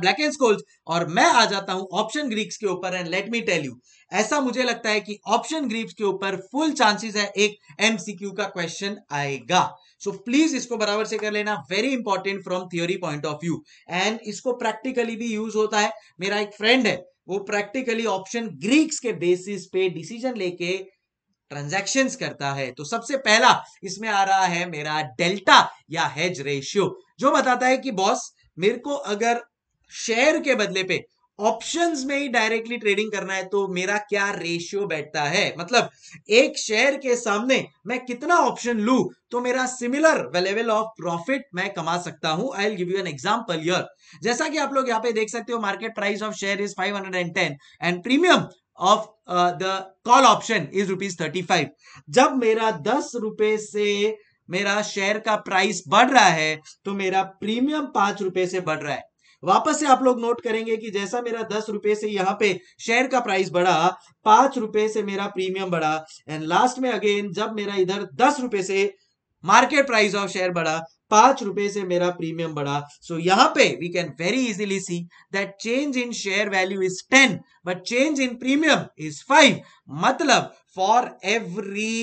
Black and Scholes और मैं आ जाता हूं ऑप्शन ग्रीक्स के ऊपर and let me tell you ऐसा मुझे लगता है कि ऑप्शन ग्रीप्स के ऊपर फुल चांसेस है एक एमसीक्यू का क्वेश्चन आएगा सो so, प्लीज इसको बराबर से कर लेना very important from theory point of view and इसको प्रैक्टिकली भी यूज होता है मेरा एक फ्रेंड है वो प्रैक्टिकली ऑप्शन ग्रीक्स के बेसिस पे डिसीजन लेके ट्रांजेक्शन करता है तो सबसे पहला इसमें आ रहा है मेरा डेल्टा या हेज रेशियो जो बताता है कि बॉस मेरे को अगर शेयर के बदले पे ऑप्शंस में ही डायरेक्टली ट्रेडिंग करना है तो मेरा क्या रेशियो बैठता है मतलब एक शेयर के सामने मैं कितना ऑप्शन लू तो मेरा सिमिलर लेवल ऑफ प्रॉफिट मैं कमा सकता हूं I give you an example यर जैसा कि आप लोग यहां पे देख सकते हो market price of share is 510 and premium of the call option is rupees thirty five जब मेरा दस रुपए से मेरा शेयर का प्राइस बढ़ रहा है तो मेरा प्रीमियम पांच रुपए से बढ़ रहा है वापस से आप लोग नोट करेंगे कि जैसा मेरा दस रुपए से यहाँ पे शेयर का प्राइस बढ़ा पांच रुपए से मेरा प्रीमियम बढ़ा एंड लास्ट में अगेन जब मेरा इधर दस रुपए से मार्केट प्राइस ऑफ शेयर बढ़ा पांच रुपए से मेरा प्रीमियम बढ़ा सो so, यहाँ पे we can very easily see that change in share value is ten but change in premium is five मतलब for every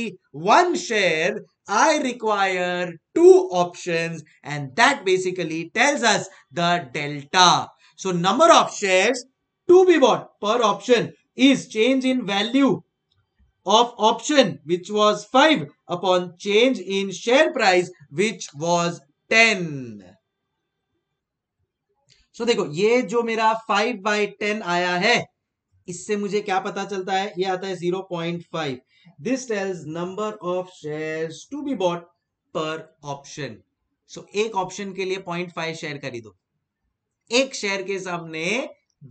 one share I require two options and that basically tells us the delta. So number of shares to be bought per option is change in value of option which was 5 upon change in share price which was 10. so, देखो ये जो मेरा 5 by ten आया है इससे मुझे क्या पता चलता है ये आता है zero point five this tells number of share to be bought पर ऑप्शन सो एक ऑप्शन के लिए पॉइंट फाइव शेयर खरीदो एक शेयर के सामने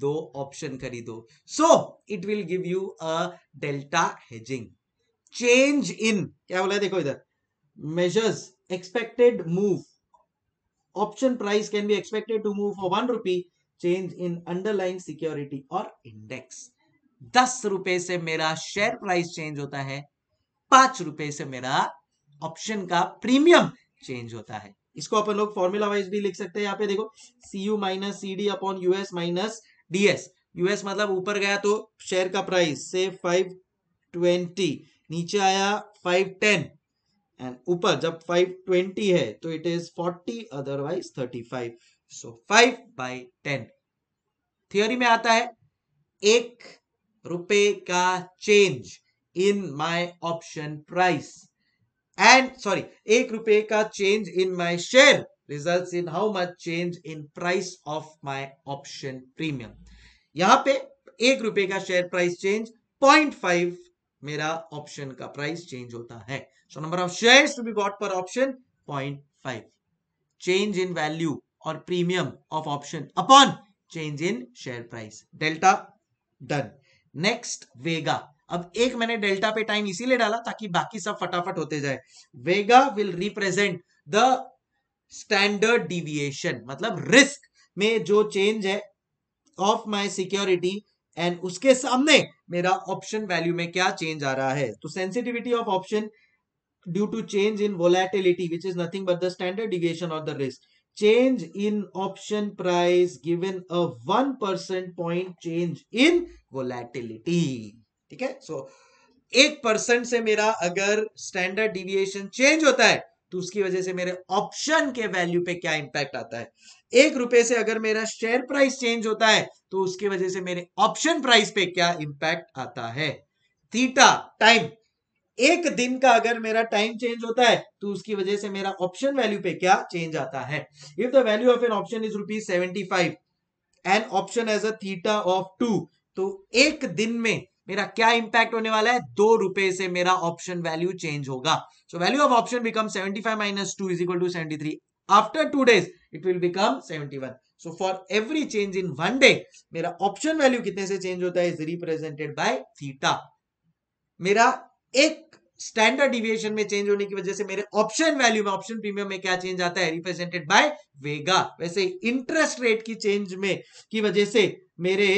दो ऑप्शन खरीदो so it will give you a delta hedging change in क्या बोला है देखो इधर measures expected move option price can be expected to move for one rupee change in underlying security और इंडेक्स दस रुपए से मेरा शेयर प्राइस चेंज होता है पांच रुपए से मेरा ऑप्शन का प्रीमियम चेंज होता है इसको अपन लोग फॉर्मूला वाइज भी लिख सकते हैं यहाँ पे देखो C U minus C D upon US minus DS US मतलब ऊपर गया तो शेयर का प्राइस से फाइव ट्वेंटी नीचे आया फाइव टेन एंड ऊपर जब फाइव ट्वेंटी है तो it is forty otherwise thirty five so five by ten theory में आता है एक रुपए का change in my option price and sorry एक रुपए का change in my share results in how much change in price of my option premium यहां पे एक रुपए का share price change point five मेरा ऑप्शन का प्राइस चेंज होता है so number of shares to be got पर option point five change in value और premium of option upon change in share price delta done next vega अब एक मैंने delta पे टाइम इसीलिए डाला ताकि बाकी सब फटाफट होते जाए vega will represent the standard deviation मतलब रिस्क में जो चेंज है ऑफ माय सिक्योरिटी एंड उसके सामने मेरा ऑप्शन वैल्यू में क्या चेंज आ रहा है तो sensitivity of option due to change in volatility which is nothing but the standard deviation of the risk change in option price given a 1% point change in volatility ठीक है सो एक percent से मेरा अगर स्टैंडर्ड डिविएशन चेंज होता है तो उसकी वजह से मेरे ऑप्शन के वैल्यू पे क्या इंपैक्ट आता है एक रुपए से अगर मेरा शेयर प्राइस चेंज होता है तो उसकी वजह से मेरे ऑप्शन प्राइस पे क्या इंपैक्ट आता है थीटा टाइम एक दिन का अगर मेरा टाइम चेंज होता है तो उसकी वजह से मेरा ऑप्शन वैल्यू पे क्या चेंज आता है if the value of an option is rupees seventy five an option has a theta of two तो एक दिन में मेरा क्या इंपैक्ट होने वाला है दो रुपए से मेरा ऑप्शन वैल्यू चेंज होगा so value of option become seventy five minus two is equal to seventy three after two days it will become seventy one so for every change in one day मेरा option value कितने से change होता है is represented by theta मेरा एक standard deviation में change होने की वजह से मेरे ऑप्शन वैल्यू में ऑप्शन प्रीमियम में क्या चेंज आता है रिप्रेजेंटेड बाय वेगा वैसे इंटरेस्ट रेट की चेंज में की वजह से मेरे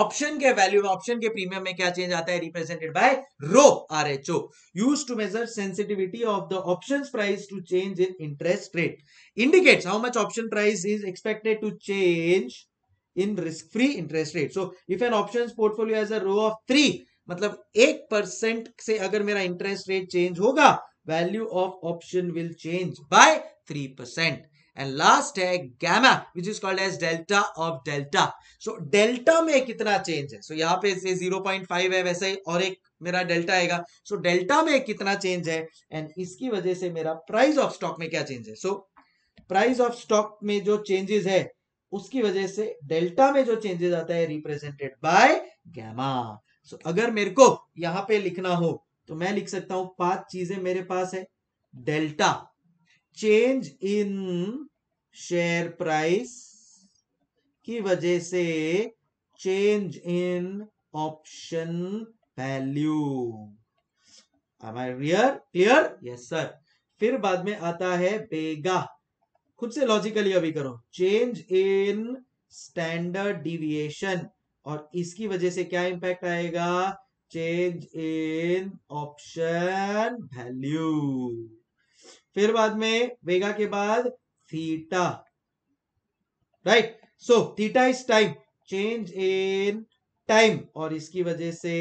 ऑप्शन के वैल्यू में ऑप्शन के प्रीमियम में क्या चेंज आता है represented by rho R H O use to measure sensitivity of the option price to change in interest rate indicates how much option price is expected to change in risk-free interest rate. So if an options portfolio has a row of three, मतलब एक percent से अगर मेरा interest rate change होगा value of option will change by three percent and last है gamma which is called as delta of delta so delta में कितना change है सो so, यहाँ पे से फाइव है वैसे ही और एक मेरा डेल्टा आएगा सो so, डेल्टा में कितना चेंज है एंड इसकी वजह से मेरा प्राइस ऑफ स्टॉक में क्या चेंज है सो प्राइस ऑफ स्टॉक में जो चेंजेस है उसकी वजह से डेल्टा में जो चेंजेस आता है represented by gamma so so, अगर मेरे को यहां पे लिखना हो तो मैं लिख सकता हूं पांच चीजें मेरे पास है delta change in share price की वजह से change in option value are I clear? Clear? Yes, फिर बाद में आता है बेगा खुद से लॉजिकली अभी करो चेंज इन स्टैंडर्ड डिविएशन और इसकी वजह से क्या इंपैक्ट आएगा चेंज इन ऑप्शन वैल्यू फिर बाद में वेगा के बाद theta right so theta is time change in time और इसकी वजह से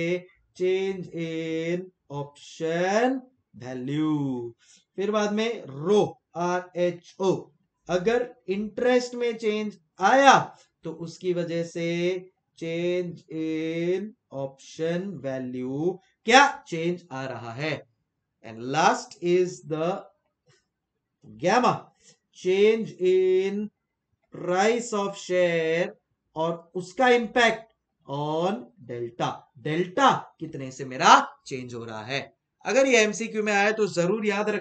चेंज इन ऑप्शन वैल्यू फिर बाद में रो आर एच ओ अगर इंटरेस्ट में चेंज आया तो उसकी वजह से चेंज इन ऑप्शन वैल्यू क्या चेंज आ रहा है and last is the gamma change in price of share और उसका इंपैक्ट ऑन डेल्टा डेल्टा कितने से मेरा चेंज हो रहा है अगर ये एमसीक्यू में आया तो जरूर याद रख